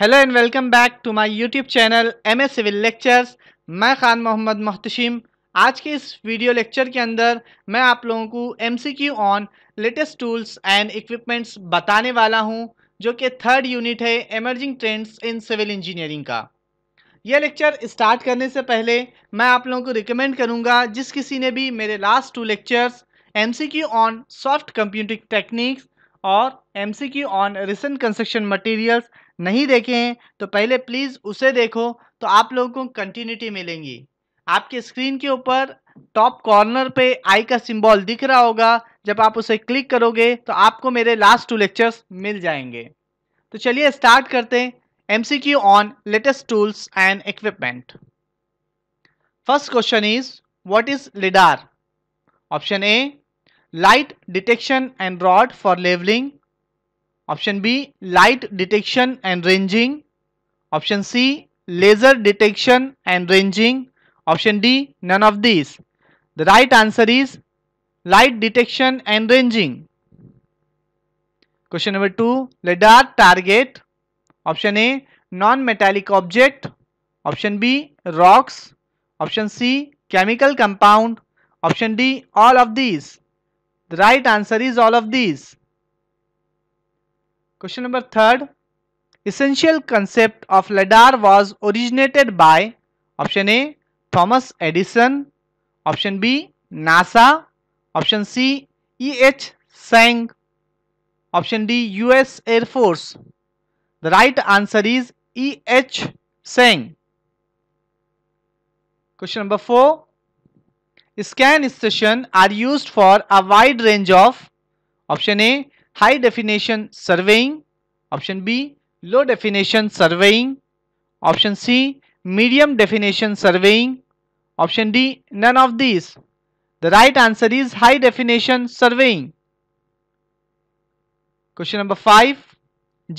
Hello and welcome back to my YouTube channel M A civil lectures मैं खान मोहम्मद मोहतशिम आज के इस वीडियो लेक्चर के अंदर मैं आप लोगों को Q on latest tools and equipments बताने वाला हूं जो कि थर्ड यूनिट है emerging trends in civil engineering का यह लेक्चर स्टार्ट करने से पहले मैं आप लोगों को रिकमेंड करूँगा जिस किसी ने भी मेरे last two lectures M on soft computing techniques और M on recent construction materials नहीं देखे हैं तो पहले प्लीज़ उसे देखो तो आप लोगों को कंटिन्यूटी मिलेंगी आपके स्क्रीन के ऊपर टॉप कॉर्नर पे आई का सिंबल दिख रहा होगा जब आप उसे क्लिक करोगे तो आपको मेरे लास्ट टू लेक्चर्स मिल जाएंगे तो चलिए स्टार्ट करते हैं MCQ on latest tools and equipment first question is what is lidar option A light detection and rod for levelling option B light detection and ranging option C laser detection and ranging option D none of this the right answer is light detection and ranging question number two ladar target option A non metallic object option B rocks option C chemical compound option D all of this the right answer is all of this Question number third. Essential concept of lidar was originated by option A. Thomas Edison. Option B. NASA. Option C. E.H. Sang. Option D. US Air Force. The right answer is E.H. Sang. Question number 4. Scan station are used for a wide range of option A high definition surveying option B low definition surveying option C medium definition surveying option D none of these the right answer is high definition surveying question number 5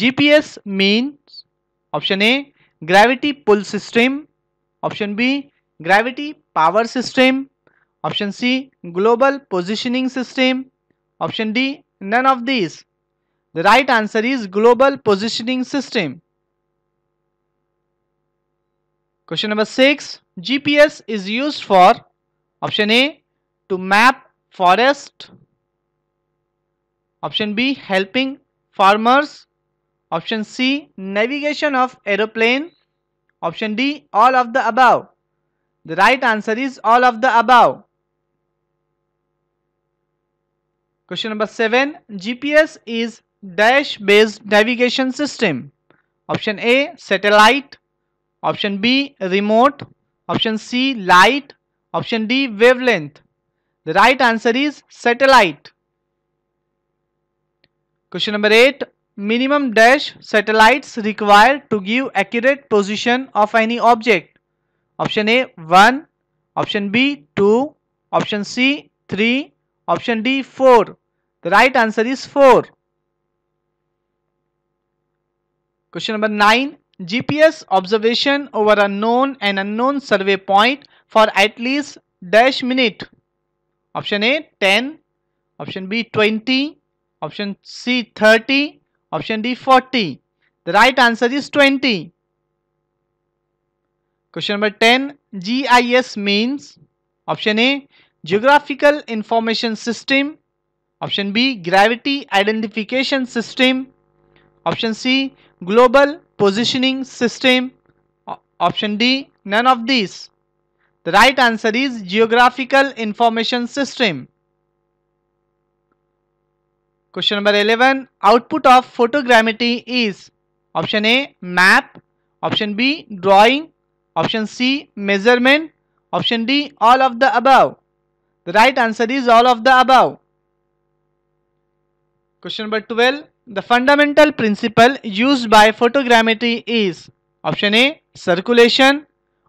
GPS means option A gravity pull system option B gravity power system option C global positioning system option D None of these. The right answer is global positioning system. Question number 6. GPS is used for option A to map forest. Option B helping farmers. Option C navigation of aeroplane. Option D all of the above. The right answer is all of the above. Question number 7. GPS is dash based navigation system. Option A satellite. Option B remote. Option C light. Option D wavelength. The right answer is satellite. Question number 8. Minimum dash satellites required to give accurate position of any object. Option A 1. Option B 2. Option C 3 Option D 4. The right answer is 4. Question number 9. GPS observation over a known and unknown survey point for at least dash minute. Option A 10, option B 20, option C 30, option D 40. The right answer is 20. Question number 10 GIS means option A geographical information system option b gravity identification system option c global positioning system option d none of these the right answer is geographical information system question number 11 output of photogrammetry is option a map option b drawing option c measurement option d all of the above the right answer is all of the above. Question number 12. The fundamental principle used by photogrammetry is option A circulation,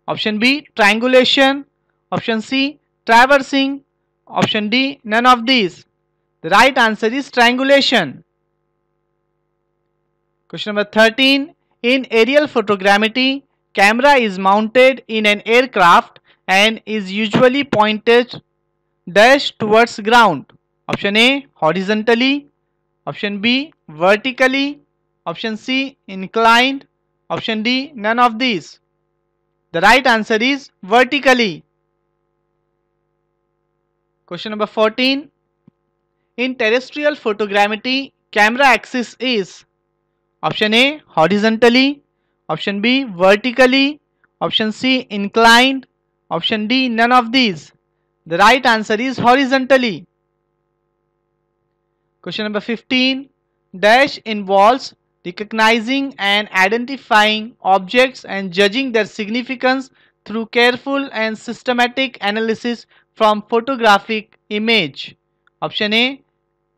option B triangulation, option C traversing, option D none of these. The right answer is triangulation. Question number 13. In aerial photogrammetry, camera is mounted in an aircraft and is usually pointed dash towards ground option a horizontally option b vertically option c inclined option d none of these the right answer is vertically question number 14 in terrestrial photogrammetry camera axis is option a horizontally option b vertically option c inclined option d none of these the right answer is horizontally. Question number 15. Dash involves recognizing and identifying objects and judging their significance through careful and systematic analysis from photographic image. Option A.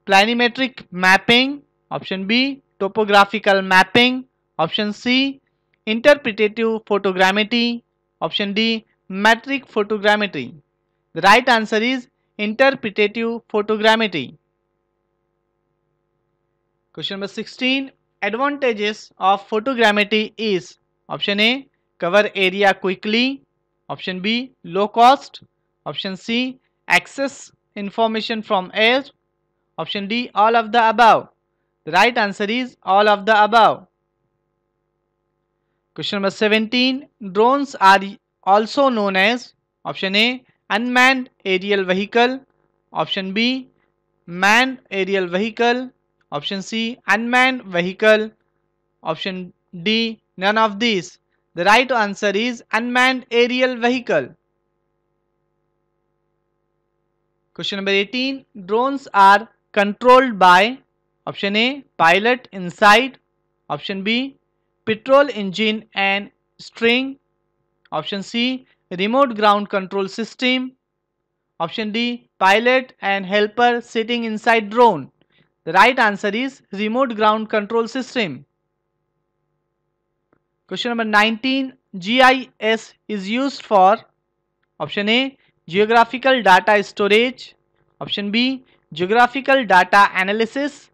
Planimetric mapping. Option B. Topographical mapping. Option C. Interpretative photogrammetry. Option D. Metric photogrammetry. The right answer is interpretative photogrammetry. Question number 16. Advantages of photogrammetry is option A cover area quickly, option B low cost, option C access information from air, option D all of the above. The right answer is all of the above. Question number 17. Drones are also known as option A unmanned aerial vehicle option b manned aerial vehicle option c unmanned vehicle option d none of these the right answer is unmanned aerial vehicle question number 18 drones are controlled by option a pilot inside option b petrol engine and string option c remote ground control system. Option D, pilot and helper sitting inside drone. The right answer is remote ground control system. Question number 19, GIS is used for option A, geographical data storage. Option B, geographical data analysis.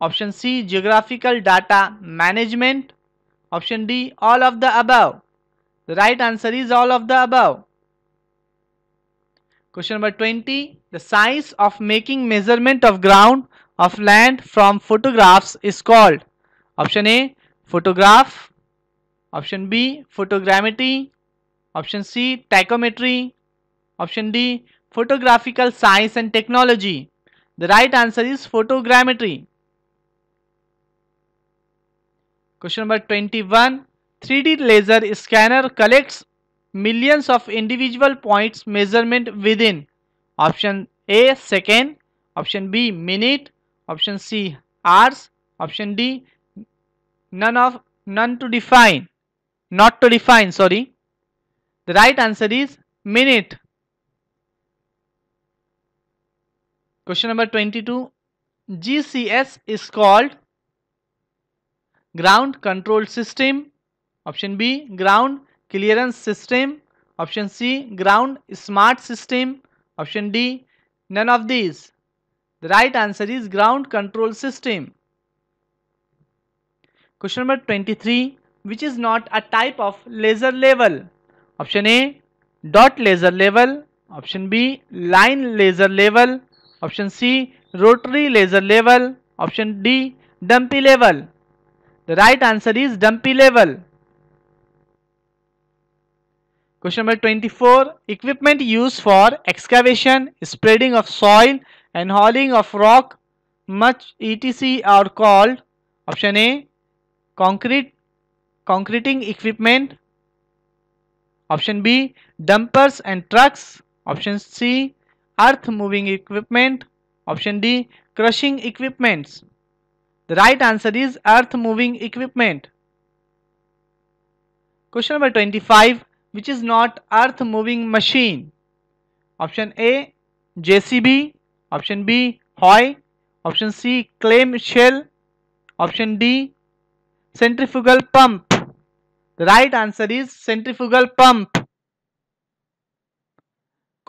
Option C, geographical data management. Option D, all of the above. The right answer is all of the above. Question number 20. The size of making measurement of ground of land from photographs is called option A photograph, option B photogrammetry, option C tachometry, option D photographical science and technology. The right answer is photogrammetry. Question number 21. 3D laser scanner collects millions of individual points measurement within. Option A second, option B minute, option C hours, option D none of none to define, not to define, sorry. The right answer is minute. Question number 22. GCS is called ground control system option b ground clearance system option c ground smart system option d none of these the right answer is ground control system question number 23 which is not a type of laser level option a dot laser level option b line laser level option c rotary laser level option d dumpy level the right answer is dumpy level Question number 24. Equipment used for excavation, spreading of soil and hauling of rock much etc are called option A concrete concreting equipment option B dumpers and trucks option C earth moving equipment option D crushing equipments the right answer is earth moving equipment question number 25 which is not earth moving machine option a jcb option b hoy option c claim shell option d centrifugal pump the right answer is centrifugal pump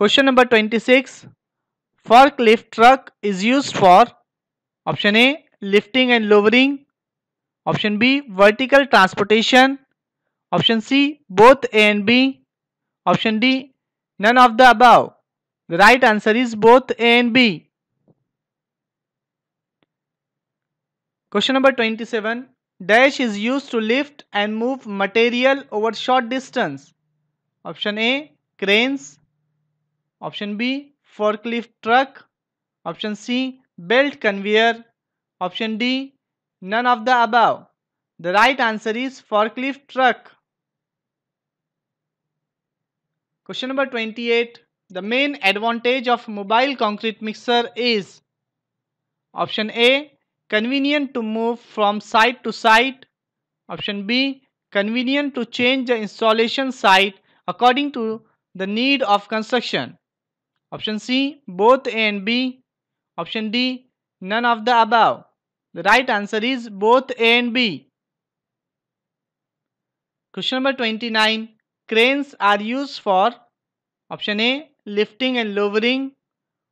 question number 26 forklift truck is used for option a lifting and lowering option b vertical transportation Option C, both A and B. Option D, none of the above. The right answer is both A and B. Question number 27. Dash is used to lift and move material over short distance. Option A, cranes. Option B, forklift truck. Option C, belt conveyor. Option D, none of the above. The right answer is forklift truck. Question number 28. The main advantage of mobile concrete mixer is option A convenient to move from site to site option B convenient to change the installation site according to the need of construction option C both A and B option D none of the above the right answer is both A and B question number 29 Cranes are used for option A lifting and lowering,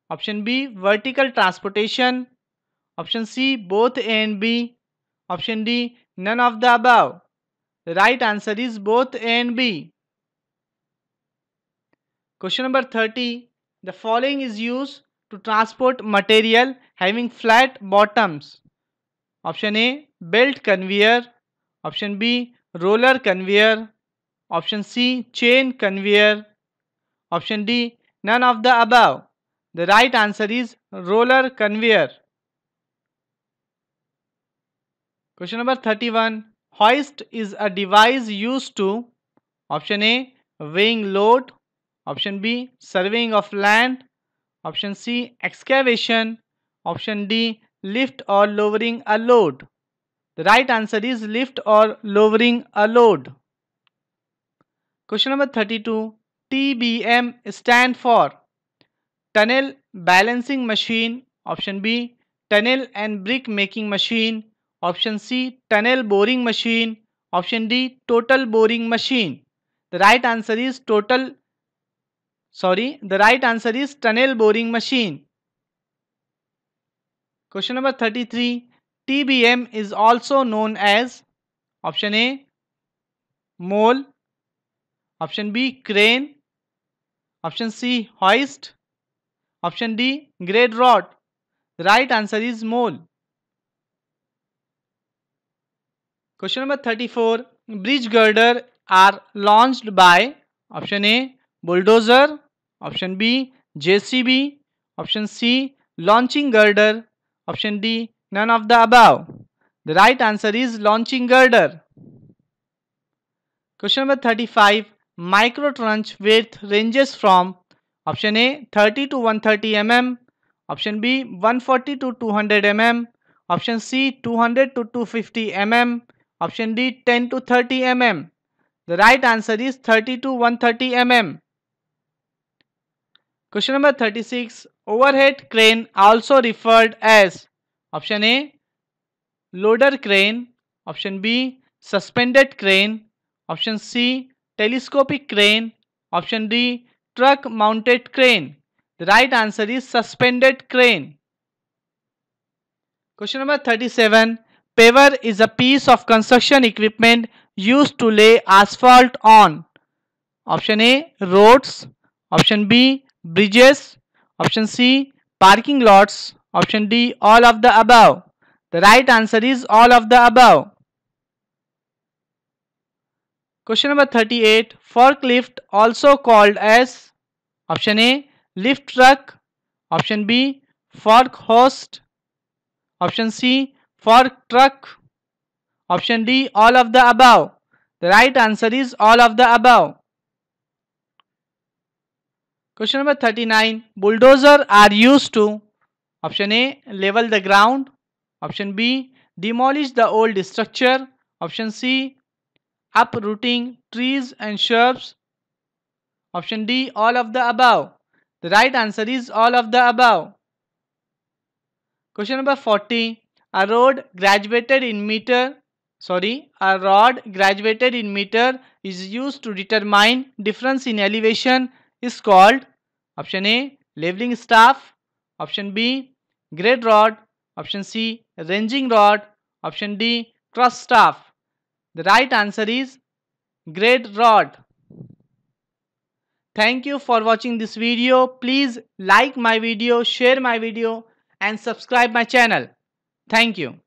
option B vertical transportation, option C both A and B, option D none of the above. The right answer is both A and B. Question number 30. The following is used to transport material having flat bottoms. Option A belt conveyor, option B roller conveyor, Option C, chain conveyor. Option D, none of the above. The right answer is roller conveyor. Question number 31. Hoist is a device used to Option A, weighing load. Option B, surveying of land. Option C, excavation. Option D, lift or lowering a load. The right answer is lift or lowering a load. Question number 32 TBM stand for Tunnel Balancing Machine option B Tunnel and Brick Making Machine option C Tunnel Boring Machine option D Total Boring Machine the right answer is total sorry the right answer is tunnel boring machine question number 33 TBM is also known as option A mole option b crane option c hoist option d grade rod the right answer is mole question number 34 bridge girder are launched by option a bulldozer option b jcb option c launching girder option d none of the above the right answer is launching girder question number 35 Micro trench width ranges from option A 30 to 130 mm, option B 140 to 200 mm, option C 200 to 250 mm, option D 10 to 30 mm. The right answer is 30 to 130 mm. Question number 36 Overhead crane also referred as option A loader crane, option B suspended crane, option C telescopic crane. Option D, truck mounted crane. The right answer is suspended crane. Question number 37. Paver is a piece of construction equipment used to lay asphalt on. Option A, roads. Option B, bridges. Option C, parking lots. Option D, all of the above. The right answer is all of the above. Question number 38. Forklift also called as option A. Lift truck. Option B. Fork host. Option C. Fork truck. Option D. All of the above. The right answer is all of the above. Question number 39. Bulldozer are used to option A. Level the ground. Option B. Demolish the old structure. Option C uprooting trees and shrubs? Option D, all of the above. The right answer is all of the above. Question number 40. A rod graduated in meter, sorry, a rod graduated in meter is used to determine difference in elevation is called option A, leveling staff, option B, grade rod, option C, ranging rod, option D, cross staff. The right answer is Great Rod. Thank you for watching this video. Please like my video, share my video and subscribe my channel. Thank you.